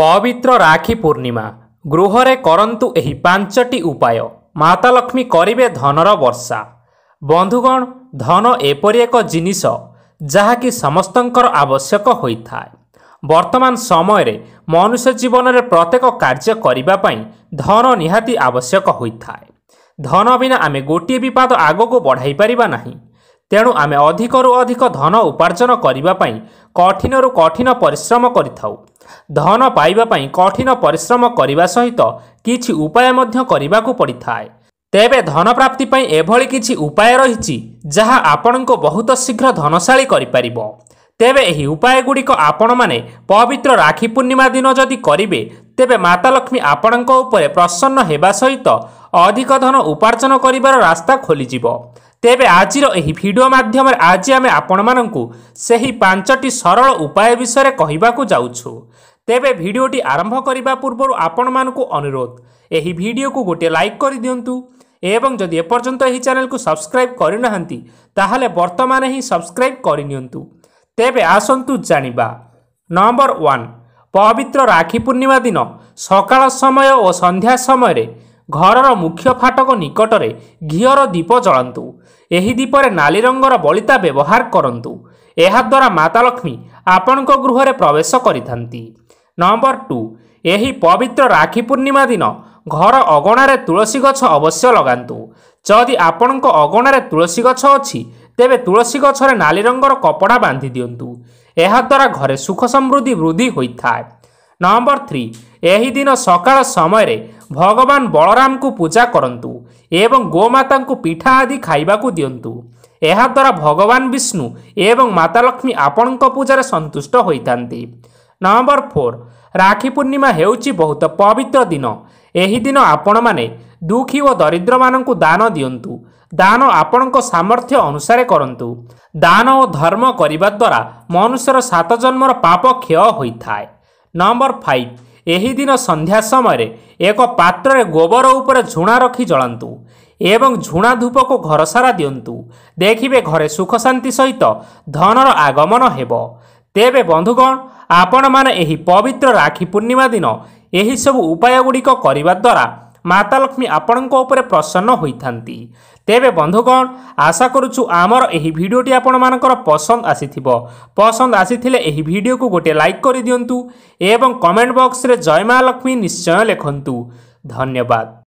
ପବିତ୍ର ରାକ୍ଷୀ ପୂର୍ଣ୍ଣିମା ଗୃହରେ କରନ୍ତୁ ଏହି ପାଞ୍ଚଟି ଉପାୟ ମାତା ଲକ୍ଷ୍ମୀ କରିବେ ଧନର ବର୍ଷା ବନ୍ଧୁଗଣ ଧନ ଏପରି ଏକ ଜିନିଷ ଯାହାକି ସମସ୍ତଙ୍କର ଆବଶ୍ୟକ ହୋଇଥାଏ ବର୍ତ୍ତମାନ ସମୟରେ ମନୁଷ୍ୟ ଜୀବନରେ ପ୍ରତ୍ୟେକ କାର୍ଯ୍ୟ କରିବା ପାଇଁ ଧନ ନିହାତି ଆବଶ୍ୟକ ହୋଇଥାଏ ଧନ ବିନା ଆମେ ଗୋଟିଏ ବିପାଦ ଆଗକୁ ବଢ଼ାଇ ପାରିବା ନାହିଁ ତେଣୁ ଆମେ ଅଧିକରୁ ଅଧିକ ଧନ ଉପାର୍ଜନ କରିବା ପାଇଁ କଠିନରୁ କଠିନ ପରିଶ୍ରମ କରିଥାଉ ଧନ ପାଇବା ପାଇଁ କଠିନ ପରିଶ୍ରମ କରିବା ସହିତ କିଛି ଉପାୟ ମଧ୍ୟ କରିବାକୁ ପଡ଼ିଥାଏ ତେବେ ଧନ ପ୍ରାପ୍ତି ପାଇଁ ଏଭଳି କିଛି ଉପାୟ ରହିଛି ଯାହା ଆପଣଙ୍କୁ ବହୁତ ଶୀଘ୍ର ଧନଶାଳୀ କରିପାରିବ ତେବେ ଏହି ଉପାୟଗୁଡ଼ିକ ଆପଣମାନେ ପବିତ୍ର ରାକ୍ଷୀ ପୂର୍ଣ୍ଣିମା ଦିନ ଯଦି କରିବେ ତେବେ ମାତା ଲକ୍ଷ୍ମୀ ଆପଣଙ୍କ ଉପରେ ପ୍ରସନ୍ନ ହେବା ସହିତ ଅଧିକ ଧନ ଉପାର୍ଜନ କରିବାର ରାସ୍ତା ଖୋଲିଯିବ ତେବେ ଆଜିର ଏହି ଭିଡ଼ିଓ ମାଧ୍ୟମରେ ଆଜି ଆମେ ଆପଣମାନଙ୍କୁ ସେହି ପାଞ୍ଚଟି ସରଳ ଉପାୟ ବିଷୟରେ କହିବାକୁ ଯାଉଛୁ ତେବେ ଭିଡ଼ିଓଟି ଆରମ୍ଭ କରିବା ପୂର୍ବରୁ ଆପଣମାନଙ୍କୁ ଅନୁରୋଧ ଏହି ଭିଡ଼ିଓକୁ ଗୋଟିଏ ଲାଇକ୍ କରିଦିଅନ୍ତୁ ଏବଂ ଯଦି ଏପର୍ଯ୍ୟନ୍ତ ଏହି ଚ୍ୟାନେଲକୁ ସବସ୍କ୍ରାଇବ୍ କରିନାହାନ୍ତି ତାହେଲେ ବର୍ତ୍ତମାନ ହିଁ ସବସ୍କ୍ରାଇବ୍ କରିନିଅନ୍ତୁ ତେବେ ଆସନ୍ତୁ ଜାଣିବା ନମ୍ବର ୱାନ୍ ପବିତ୍ର ରାକ୍ଷୀ ପୂର୍ଣ୍ଣିମା ଦିନ ସକାଳ ସମୟ ଓ ସନ୍ଧ୍ୟା ସମୟରେ ଘରର ମୁଖ୍ୟ ଫାଟକ ନିକଟରେ ଘିଅର ଦୀପ ଜଳନ୍ତୁ ଏହି ଦୀପରେ ନାଲି ରଙ୍ଗର ବଳିତା ବ୍ୟବହାର କରନ୍ତୁ ଏହାଦ୍ୱାରା ମାତା ଲକ୍ଷ୍ମୀ ଆପଣଙ୍କ ଗୃହରେ ପ୍ରବେଶ କରିଥାନ୍ତି ନମ୍ବର ଟୁ ଏହି ପବିତ୍ର ରାକ୍ଷୀ ପୂର୍ଣ୍ଣିମା ଦିନ ଘର ଅଗଣାରେ ତୁଳସୀ ଗଛ ଅବଶ୍ୟ ଲଗାନ୍ତୁ ଯଦି ଆପଣଙ୍କ ଅଗଣାରେ ତୁଳସୀ ଗଛ ଅଛି ତେବେ ତୁଳସୀ ଗଛରେ ନାଲି ରଙ୍ଗର କପଡ଼ା ବାନ୍ଧି ଦିଅନ୍ତୁ ଏହାଦ୍ୱାରା ଘରେ ସୁଖ ସମୃଦ୍ଧି ବୃଦ୍ଧି ହୋଇଥାଏ ନମ୍ବର ଥ୍ରୀ ଏହି ଦିନ ସକାଳ ସମୟରେ ଭଗବାନ ବଳରାମଙ୍କୁ ପୂଜା କରନ୍ତୁ ଏବଂ ଗୋମାତାଙ୍କୁ ପିଠା ଆଦି ଖାଇବାକୁ ଦିଅନ୍ତୁ ଏହାଦ୍ୱାରା ଭଗବାନ ବିଷ୍ଣୁ ଏବଂ ମାତା ଲକ୍ଷ୍ମୀ ଆପଣଙ୍କ ପୂଜାରେ ସନ୍ତୁଷ୍ଟ ହୋଇଥାନ୍ତି ନମ୍ବର ଫୋର୍ ରାକ୍ଷୀ ପୂର୍ଣ୍ଣିମା ହେଉଛି ବହୁତ ପବିତ୍ର ଦିନ ଏହି ଦିନ ଆପଣମାନେ ଦୁଃଖୀ ଓ ଦରିଦ୍ରମାନଙ୍କୁ ଦାନ ଦିଅନ୍ତୁ ଦାନ ଆପଣଙ୍କ ସାମର୍ଥ୍ୟ ଅନୁସାରେ କରନ୍ତୁ ଦାନ ଓ ଧର୍ମ କରିବା ଦ୍ୱାରା ମନୁଷ୍ୟର ସାତ ଜନ୍ମର ପାପ କ୍ଷୟ ହୋଇଥାଏ ନମ୍ବର ଫାଇଭ୍ ଏହିଦିନ ସନ୍ଧ୍ୟା ସମୟରେ ଏକ ପାତ୍ରରେ ଗୋବର ଉପରେ ଝୁଣା ରଖି ଜଳନ୍ତୁ ଏବଂ ଝୁଣା ଧୂପକୁ ଘରସାରା ଦିଅନ୍ତୁ ଦେଖିବେ ଘରେ ସୁଖ ଶାନ୍ତି ସହିତ ଧନର ଆଗମନ ହେବ ତେବେ ବନ୍ଧୁଗଣ ଆପଣମାନେ ଏହି ପବିତ୍ର ରାକ୍ଷୀ ପୂର୍ଣ୍ଣିମା ଦିନ ଏହିସବୁ ଉପାୟଗୁଡ଼ିକ କରିବା ଦ୍ୱାରା ମାତା ଲକ୍ଷ୍ମୀ ଆପଣଙ୍କ ଉପରେ ପ୍ରସନ୍ନ ହୋଇଥାନ୍ତି ତେବେ ବନ୍ଧୁଗଣ ଆଶା କରୁଛୁ ଆମର ଏହି ଭିଡ଼ିଓଟି ଆପଣମାନଙ୍କର ପସନ୍ଦ ଆସିଥିବ ପସନ୍ଦ ଆସିଥିଲେ ଏହି ଭିଡ଼ିଓକୁ ଗୋଟିଏ ଲାଇକ୍ କରିଦିଅନ୍ତୁ ଏବଂ କମେଣ୍ଟ ବକ୍ସରେ ଜୟ ମା ଲକ୍ଷ୍ମୀ ନିଶ୍ଚୟ ଲେଖନ୍ତୁ ଧନ୍ୟବାଦ